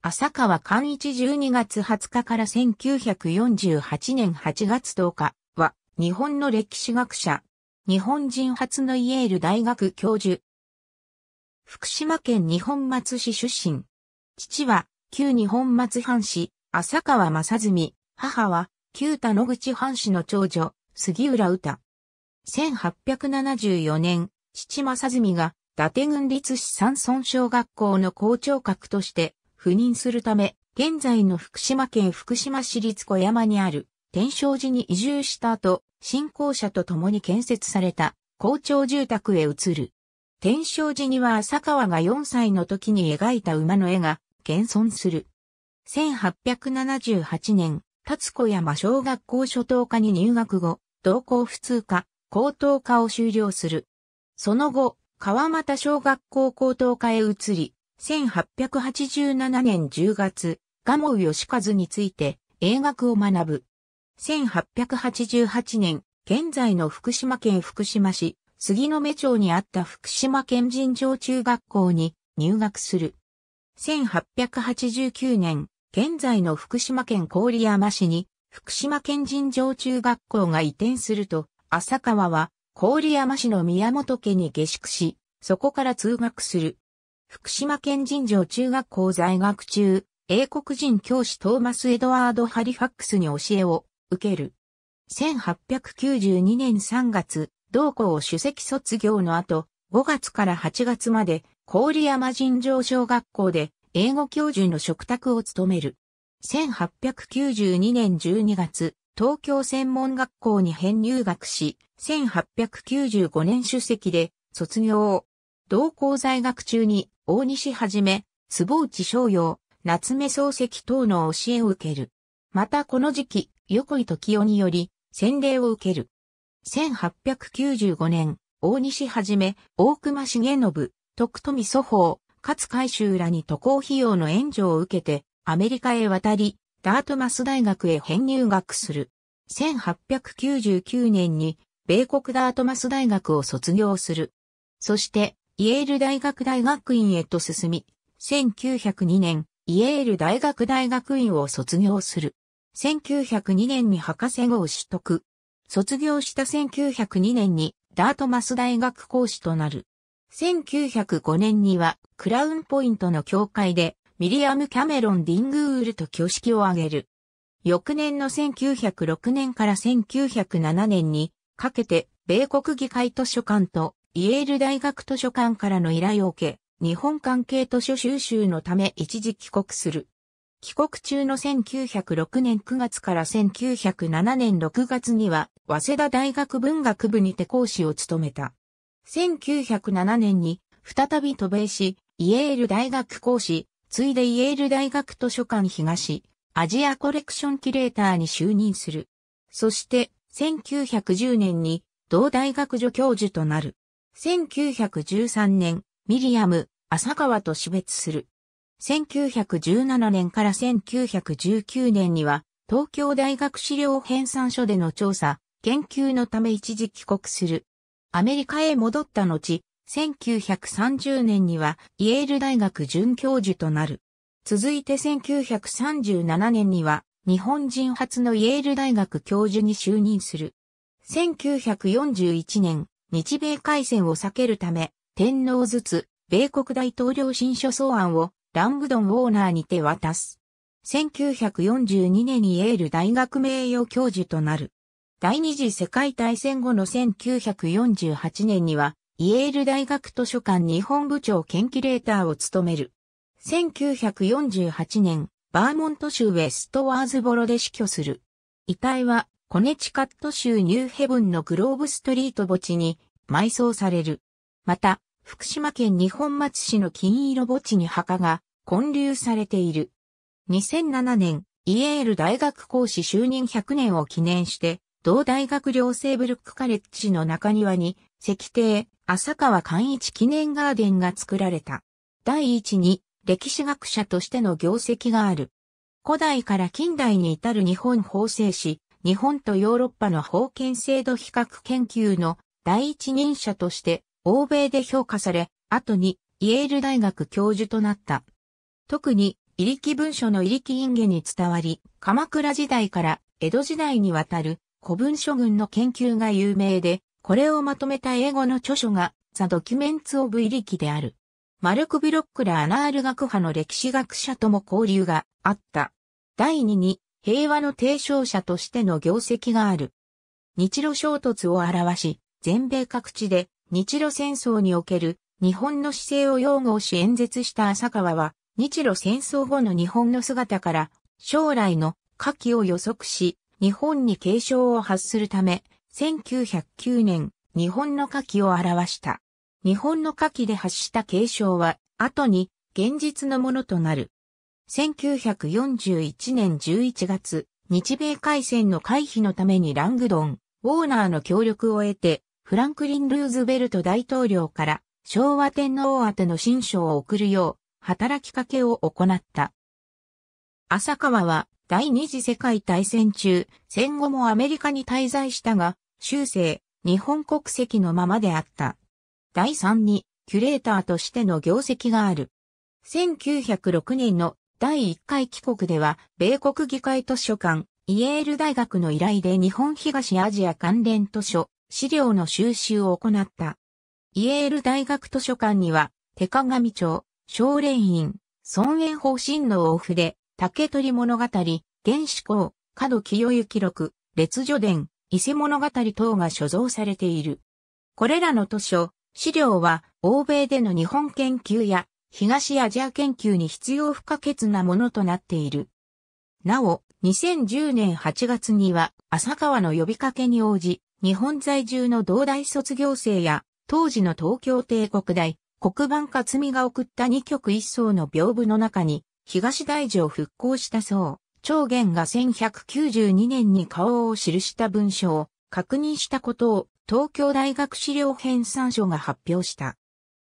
浅川寛一12月20日から1948年8月10日は、日本の歴史学者、日本人初のイエール大学教授。福島県日本松市出身。父は、旧日本松藩士、浅川正純、母は、旧田野口藩士の長女、杉浦歌。1874年、父正純が、伊達郡立市山村小学校の校長格として、赴任するため、現在の福島県福島市立小山にある天正寺に移住した後、新校舎と共に建設された校長住宅へ移る。天正寺には浅川が4歳の時に描いた馬の絵が現存する。1878年、立子山小学校初等科に入学後、同校普通科、高等科を修了する。その後、川又小学校高等科へ移り、1887年10月、蒲生義和について英学を学ぶ。1888年、現在の福島県福島市、杉の目町にあった福島県人上中学校に入学する。1889年、現在の福島県郡山市に福島県人上中学校が移転すると、浅川は郡山市の宮本家に下宿し、そこから通学する。福島県人城中学校在学中、英国人教師トーマス・エドワード・ハリファックスに教えを受ける。1892年3月、同校を主席卒業の後、5月から8月まで、郡山人城小学校で、英語教授の嘱託を務める。1892年12月、東京専門学校に編入学し、1895年主席で卒業同校在学中に大西はじめ、坪内昭陽、夏目漱石等の教えを受ける。またこの時期、横井時代により、洗礼を受ける。1895年、大西はじめ、大隈重信、徳富祖法、勝海舟らに渡航費用の援助を受けて、アメリカへ渡り、ダートマス大学へ編入学する。1899年に、米国ダートマス大学を卒業する。そして、イエール大学大学院へと進み、1902年、イエール大学大学院を卒業する。1902年に博士号を取得。卒業した1902年にダートマス大学講師となる。1905年にはクラウンポイントの教会でミリアム・キャメロン・ディングールと挙式を挙げる。翌年の1906年から1907年にかけて米国議会図書館とイエール大学図書館からの依頼を受け、日本関係図書収集のため一時帰国する。帰国中の1906年9月から1907年6月には、早稲田大学文学部にて講師を務めた。1907年に再び渡米し、イエール大学講師、ついでイエール大学図書館東、アジアコレクションキュレーターに就任する。そして、1910年に同大学助教授となる。1913年、ミリアム、浅川と死別する。1917年から1919年には、東京大学資料編纂所での調査、研究のため一時帰国する。アメリカへ戻った後、1930年にはイェール大学准教授となる。続いて1937年には日本人初のイェール大学教授に就任する。1941年、日米海戦を避けるため、天皇ずつ、米国大統領新書草案をラングドン・ウォーナーに手渡す。1942年にエール大学名誉教授となる。第二次世界大戦後の1948年には、イエール大学図書館日本部長研究レーターを務める。1948年、バーモント州ウェストワーズボロで死去する。遺体はコネチカット州ニューヘブンのグローブストリート墓地に埋葬される。また、福島県日本松市の金色墓地に墓が建立されている。2007年、イエール大学講師就任100年を記念して、同大学寮生ブルックカレッジの中庭に、石庭、浅川寛一記念ガーデンが作られた。第一に、歴史学者としての業績がある。古代から近代に至る日本法制史、日本とヨーロッパの封建制度比較研究の第一人者として欧米で評価され、後にイェール大学教授となった。特に、イリキ文書のイリキ印下に伝わり、鎌倉時代から江戸時代にわたる古文書群の研究が有名で、これをまとめた英語の著書が、ザ・ドキュメンツ・オブ・イリキである。マルク・ビロックらアナール学派の歴史学者とも交流があった。第二に、平和の提唱者としての業績がある。日露衝突を表し、全米各地で日露戦争における日本の姿勢を擁護し演説した浅川は、日露戦争後の日本の姿から将来の火器を予測し、日本に警鐘を発するため、1909年、日本の火器を表した。日本の火器で発した継承は、後に現実のものとなる。1941年11月、日米海戦の回避のためにラングドン、ウォーナーの協力を得て、フランクリン・ルーズベルト大統領から昭和天皇宛ての新書を送るよう働きかけを行った。浅川は第二次世界大戦中、戦後もアメリカに滞在したが、終生、日本国籍のままであった。第三に、キュレーターとしての業績がある。1906年の第1回帰国では、米国議会図書館、イエール大学の依頼で日本東アジア関連図書、資料の収集を行った。イエール大学図書館には、手鏡町、少連院、尊園方針の王筆、で、竹取物語、原始校、角清行録、列女伝、伊勢物語等が所蔵されている。これらの図書、資料は、欧米での日本研究や東アジア研究に必要不可欠なものとなっている。なお、2010年8月には、浅川の呼びかけに応じ、日本在住の同大卒業生や、当時の東京帝国大、黒板つ美が送った2曲一層の屏風の中に、東大寺を復興したそう、長元が1192年に顔を記した文書を確認したことを東京大学資料編纂書が発表した。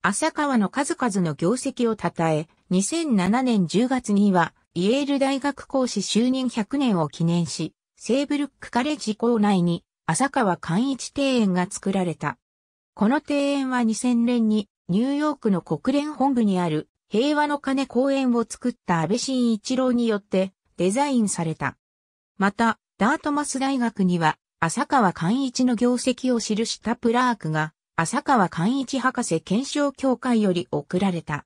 浅川の数々の業績を称え、2007年10月には、イェール大学講師就任100年を記念し、セーブルックカレッジ校内に浅川寛一庭園が作られた。この庭園は2000年にニューヨークの国連本部にある平和の鐘公園を作った安倍晋一郎によってデザインされた。また、ダートマス大学には浅川寛一の業績を記したプラークが浅川寛一博士検証協会より贈られた。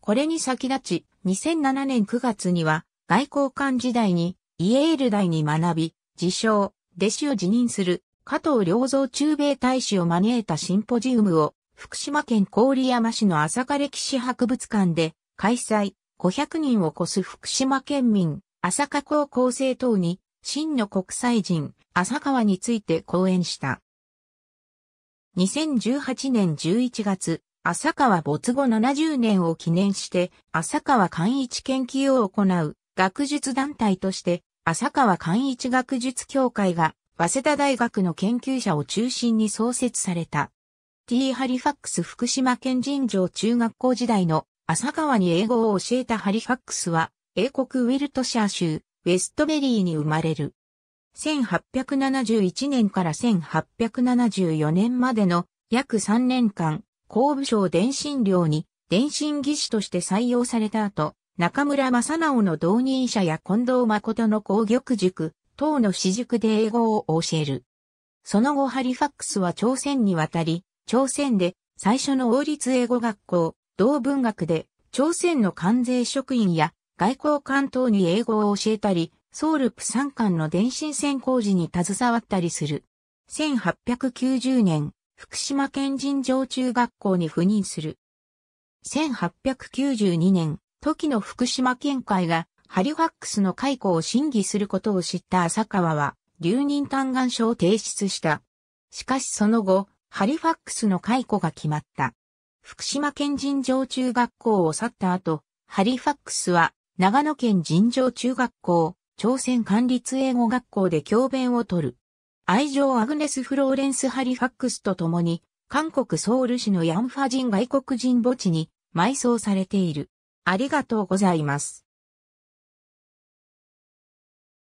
これに先立ち、2007年9月には、外交官時代に、イエール大に学び、自称、弟子を辞任する、加藤良造中米大使を招いたシンポジウムを、福島県郡山市の浅香歴史博物館で、開催、500人を超す福島県民、浅香高校生等に、真の国際人、浅川について講演した。2018年11月、浅川没後70年を記念して、浅川寛一研究を行う学術団体として、浅川寛一学術協会が、早稲田大学の研究者を中心に創設された。T. ハリファックス福島県人城中学校時代の浅川に英語を教えたハリファックスは、英国ウィルトシャー州、ウェストベリーに生まれる。1871年から1874年までの約3年間、公務省電信寮に電信技師として採用された後、中村正直の導任者や近藤誠の工玉塾、等の私塾で英語を教える。その後ハリファックスは朝鮮に渡り、朝鮮で最初の王立英語学校、同文学で朝鮮の関税職員や外交官等に英語を教えたり、ソウルプ山間の電信線工事に携わったりする。1890年、福島県人上中学校に赴任する。1892年、時の福島県会がハリファックスの解雇を審議することを知った浅川は、留任嘆願書を提出した。しかしその後、ハリファックスの解雇が決まった。福島県人上中学校を去った後、ハリファックスは長野県人上中学校、朝鮮管立英語学校で教鞭をとる。愛情アグネス・フローレンス・ハリファックスと共に、韓国ソウル市のヤンファ人外国人墓地に埋葬されている。ありがとうございます。